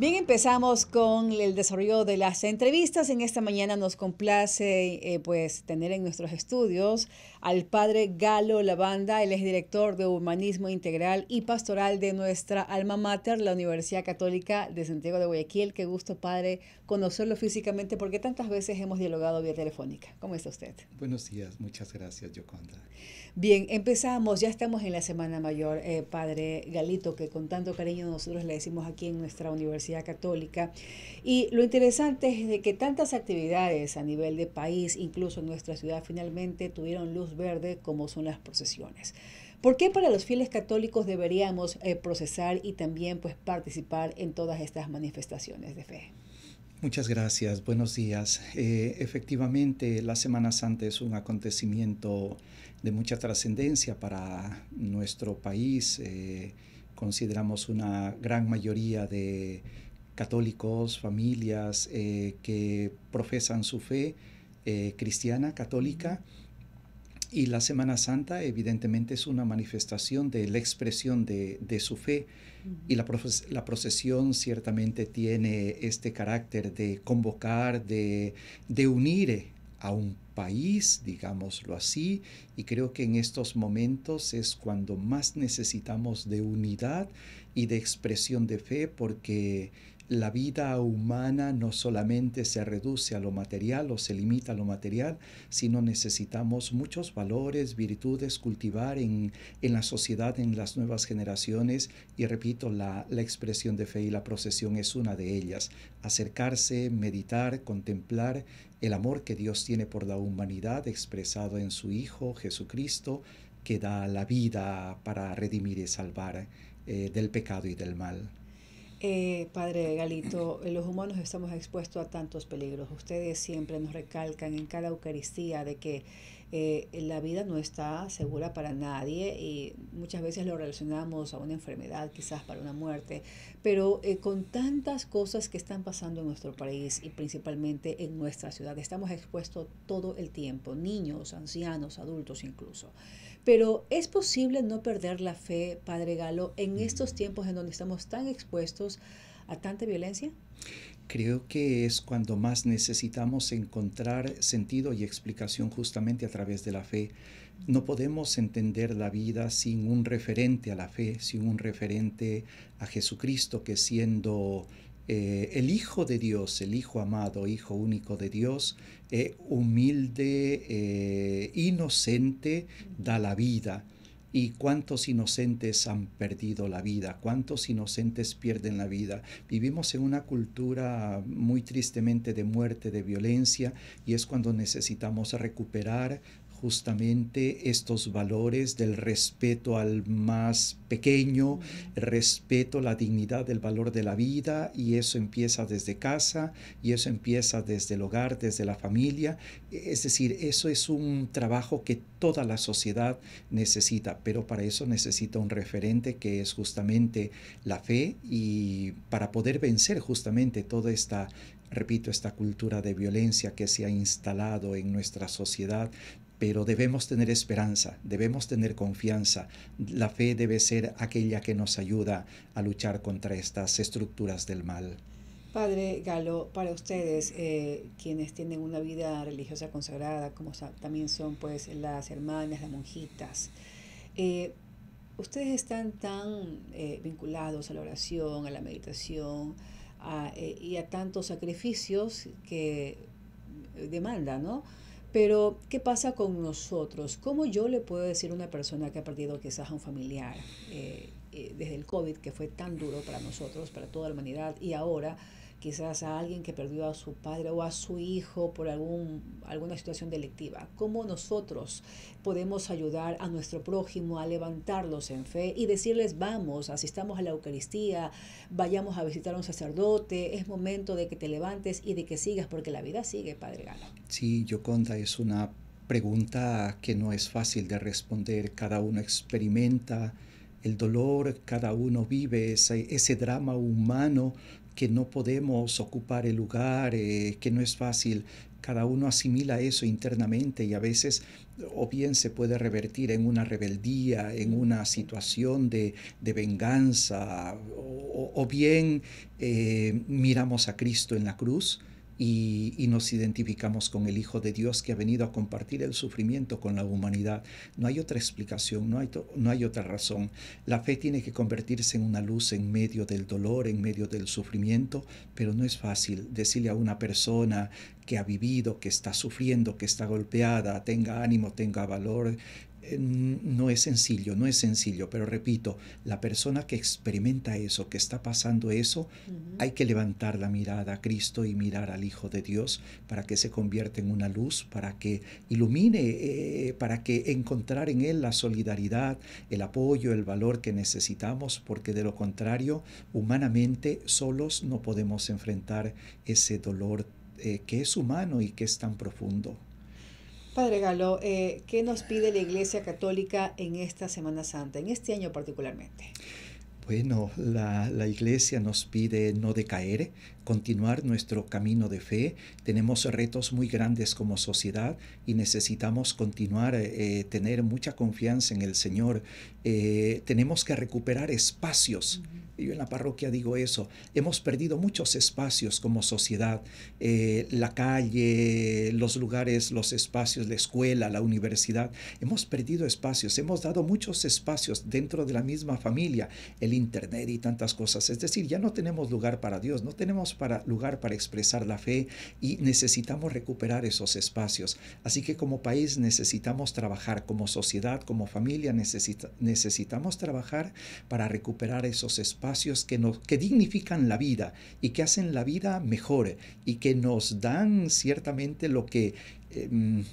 Bien, empezamos con el desarrollo de las entrevistas. En esta mañana nos complace eh, pues tener en nuestros estudios al padre Galo Lavanda, el director de Humanismo Integral y Pastoral de nuestra alma mater, la Universidad Católica de Santiago de Guayaquil. Qué gusto, padre, conocerlo físicamente porque tantas veces hemos dialogado vía telefónica. ¿Cómo está usted? Buenos días, muchas gracias, Yoconda. Bien, empezamos, ya estamos en la Semana Mayor, eh, padre Galito, que con tanto cariño nosotros le decimos aquí en nuestra Universidad Católica. Y lo interesante es de que tantas actividades a nivel de país, incluso en nuestra ciudad, finalmente tuvieron luz verde como son las procesiones. ¿Por qué para los fieles católicos deberíamos eh, procesar y también pues, participar en todas estas manifestaciones de fe? Muchas gracias, buenos días. Eh, efectivamente, la Semana Santa es un acontecimiento de mucha trascendencia para nuestro país. Eh, consideramos una gran mayoría de católicos, familias que profesan su fe cristiana, católica, y la Semana Santa evidentemente es una manifestación de la expresión de, su fe y la, la, procesión ciertamente tiene este carácter de convocar, de, de unir eh, a un país, digámoslo así, y creo que en estos momentos es cuando más necesitamos de unidad y de expresión de fe porque la vida humana no solamente se reduce a lo material o se limita a lo material, sino necesitamos muchos valores, virtudes cultivar en, la sociedad, en las nuevas generaciones. Y repito, la, expresión de fe y la procesión es una de ellas. Acercarse, meditar, contemplar el amor que Dios tiene por la humanidad expresado en su Hijo Jesucristo, que da la vida para redimir y salvar eh, del pecado y del mal. Eh, padre Galito, los humanos estamos expuestos a tantos peligros. Ustedes siempre nos recalcan en cada Eucaristía de que eh, la vida no está segura para nadie y muchas veces lo relacionamos a una enfermedad, quizás para una muerte, pero eh, con tantas cosas que están pasando en nuestro país y principalmente en nuestra ciudad, estamos expuestos todo el tiempo, niños, ancianos, adultos incluso. Pero es posible no perder la fe, Padre Galo, en mm. estos tiempos en donde estamos tan expuestos a tanta violencia? creo que es cuando más necesitamos encontrar sentido y explicación justamente a través de la fe. No podemos entender la vida sin un referente a la fe, sin un referente a Jesucristo que siendo eh, el Hijo de Dios, el Hijo amado, Hijo único de Dios, eh, humilde, eh, inocente, da la vida. ¿Y cuántos inocentes han perdido la vida? ¿Cuántos inocentes pierden la vida? Vivimos en una cultura muy tristemente de muerte, de violencia, y es cuando necesitamos recuperar justamente estos valores del respeto al más pequeño, respeto, la dignidad, el valor de la vida, y eso empieza desde casa, y eso empieza desde el hogar, desde la familia. Es decir, eso es un trabajo que toda la sociedad necesita, pero para eso necesita un referente que es justamente la fe y para poder vencer justamente toda esta repito, esta cultura de violencia que se ha instalado en nuestra sociedad, pero debemos tener esperanza, debemos tener confianza. La fe debe ser aquella que nos ayuda a luchar contra estas estructuras del mal. Padre Galo, para ustedes, eh, quienes tienen una vida religiosa consagrada, como también son pues las hermanas, las monjitas, eh, ustedes están tan eh, vinculados a la oración, a la meditación y a tantos sacrificios que demanda, ¿no? Pero, ¿qué pasa con nosotros? ¿Cómo yo le puedo decir a una persona que ha perdido quizás a un familiar eh, eh, desde el COVID, que fue tan duro para nosotros, para toda la humanidad, y ahora quizás a alguien que perdió a su padre o a su hijo por algún, alguna situación delictiva. ¿Cómo nosotros podemos ayudar a nuestro prójimo a levantarlos en fe y decirles, vamos, asistamos a la Eucaristía, vayamos a visitar a un sacerdote, es momento de que te levantes y de que sigas, porque la vida sigue, Padre Galo? Sí, Yoconda, es una pregunta que no es fácil de responder. Cada uno experimenta el dolor, cada uno vive ese, ese drama humano que no podemos ocupar el lugar, eh, que no es fácil. Cada uno asimila eso internamente y a veces o bien se puede revertir en una rebeldía, en una situación de, venganza, o, bien eh, miramos a Cristo en la cruz y, nos identificamos con el Hijo de Dios que ha venido a compartir el sufrimiento con la humanidad. No hay otra explicación, no hay, no hay otra razón. La fe tiene que convertirse en una luz en medio del dolor, en medio del sufrimiento, pero no es fácil decirle a una persona que ha vivido, que está sufriendo, que está golpeada, tenga ánimo, tenga valor, eh, no es sencillo, no es sencillo, pero repito, la persona que experimenta eso, que está pasando eso, hay que levantar la mirada a Cristo y mirar al Hijo de Dios para que se convierta en una luz, para que ilumine, eh, para que encontrar en Él la solidaridad, el apoyo, el valor que necesitamos, porque de lo contrario, humanamente solos no podemos enfrentar ese dolor eh, que es humano y que es tan profundo. Padre eh, ¿qué nos pide la Iglesia Católica en esta Semana Santa, en este año particularmente? Bueno, la, iglesia nos pide no decaer, continuar nuestro camino de fe. Tenemos retos muy grandes como sociedad y necesitamos continuar, eh, tener mucha confianza en el Señor. Eh, tenemos que recuperar espacios. Yo en la parroquia digo eso. Hemos perdido muchos espacios como sociedad. Eh, la calle, los lugares, los espacios, la escuela, la universidad. Hemos perdido espacios. Hemos dado muchos espacios dentro de la misma familia. El internet y tantas cosas. Es decir, ya no tenemos lugar para Dios, no tenemos para, lugar para expresar la fe y necesitamos recuperar esos espacios. Así que como país necesitamos trabajar, como sociedad, como familia necesitamos trabajar para recuperar esos espacios que, que dignifican la vida y que hacen la vida mejor y que nos dan ciertamente lo que Em,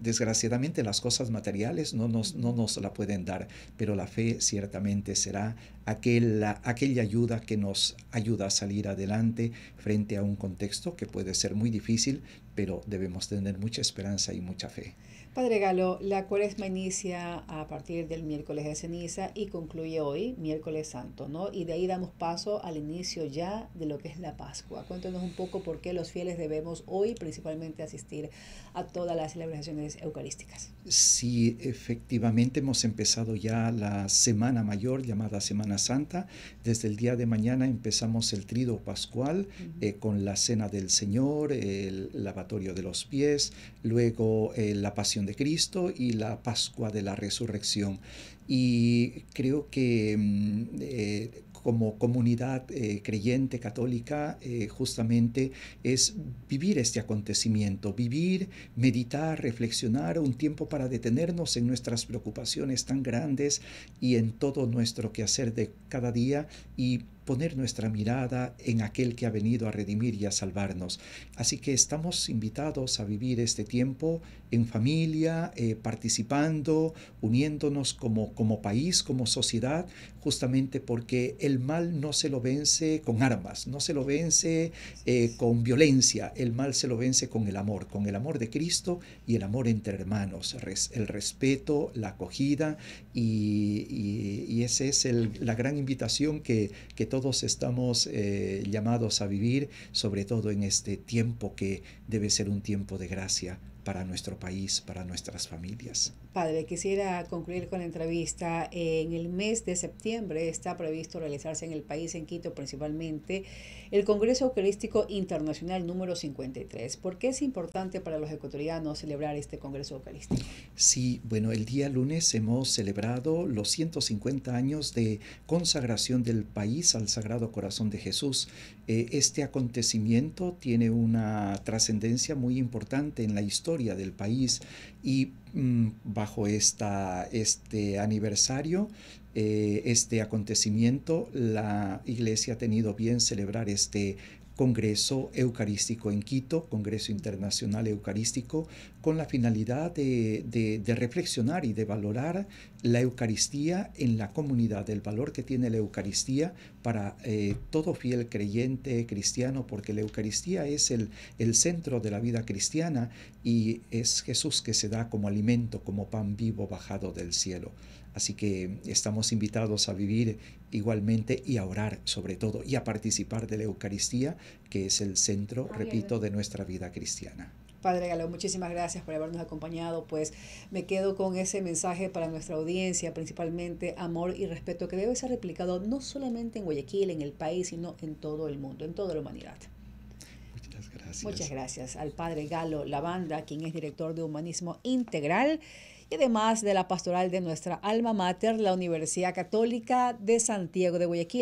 desgraciadamente las cosas materiales no nos, no nos la pueden dar, pero la fe ciertamente será aquella ayuda que nos ayuda a salir adelante frente a un contexto que puede ser muy difícil, pero debemos tener mucha esperanza y mucha fe. Padre Galo, la cuaresma inicia a partir del miércoles de ceniza y concluye hoy, miércoles santo, ¿no? Y de ahí damos paso al inicio ya de lo que es la Pascua. Cuéntanos un poco por qué los fieles debemos hoy principalmente asistir a todas las celebraciones eucarísticas. Sí, efectivamente hemos empezado ya la Semana Mayor, llamada Semana Santa. Desde el día de mañana empezamos el trido pascual eh, con la Cena del Señor, el lavatorio de los pies, luego eh, la Pasión de Cristo y la Pascua de la Resurrección. Y creo que mm, eh, como comunidad eh, creyente católica, eh, justamente es vivir este acontecimiento, vivir, meditar, reflexionar, un tiempo para detenernos en nuestras preocupaciones tan grandes y en todo nuestro quehacer de cada día y poner nuestra mirada en aquel que ha venido a redimir y a salvarnos. Así que estamos invitados a vivir este tiempo en familia, eh, participando, uniéndonos como, como país, como sociedad, justamente porque el mal no se lo vence con armas, no se lo vence eh, con violencia, el mal se lo vence con el amor, con el amor de Cristo y el amor entre hermanos, el respeto, la acogida y, esa es la gran invitación que, que todos todos estamos eh, llamados a vivir, sobre todo en este tiempo que debe ser un tiempo de gracia para nuestro país, para nuestras familias. Padre, quisiera concluir con la entrevista. En el mes de septiembre está previsto realizarse en el país, en Quito principalmente, el Congreso Eucarístico Internacional número 53. ¿Por qué es importante para los ecuatorianos celebrar este Congreso Eucarístico? Sí, bueno, el día lunes hemos celebrado los 150 años de consagración del país al Sagrado Corazón de Jesús. Eh, este acontecimiento tiene una trascendencia muy importante en la historia del país y mm, bajo este aniversario, eh, este acontecimiento, la Iglesia ha tenido bien celebrar este Congreso Eucarístico en Quito, Congreso Internacional Eucarístico, con la finalidad de, de, reflexionar y de valorar la Eucaristía en la comunidad, el valor que tiene la Eucaristía para eh, todo fiel creyente cristiano, porque la Eucaristía es el centro de la vida cristiana y es Jesús que se da como alimento, como pan vivo bajado del cielo. Así que estamos invitados a vivir igualmente y a orar sobre todo y a participar de la Eucaristía, que es el centro, repito, de nuestra vida cristiana. Padre Galo, muchísimas gracias por habernos acompañado. Pues me quedo con ese mensaje para nuestra audiencia, principalmente amor y respeto, que debe ser replicado no solamente en Guayaquil, en el país, sino en todo el mundo, en toda la humanidad. Muchas gracias. Muchas gracias al Padre Galo Lavanda, quien es director de Humanismo Integral y además de la pastoral de nuestra alma mater, la Universidad Católica de Santiago de Guayaquil.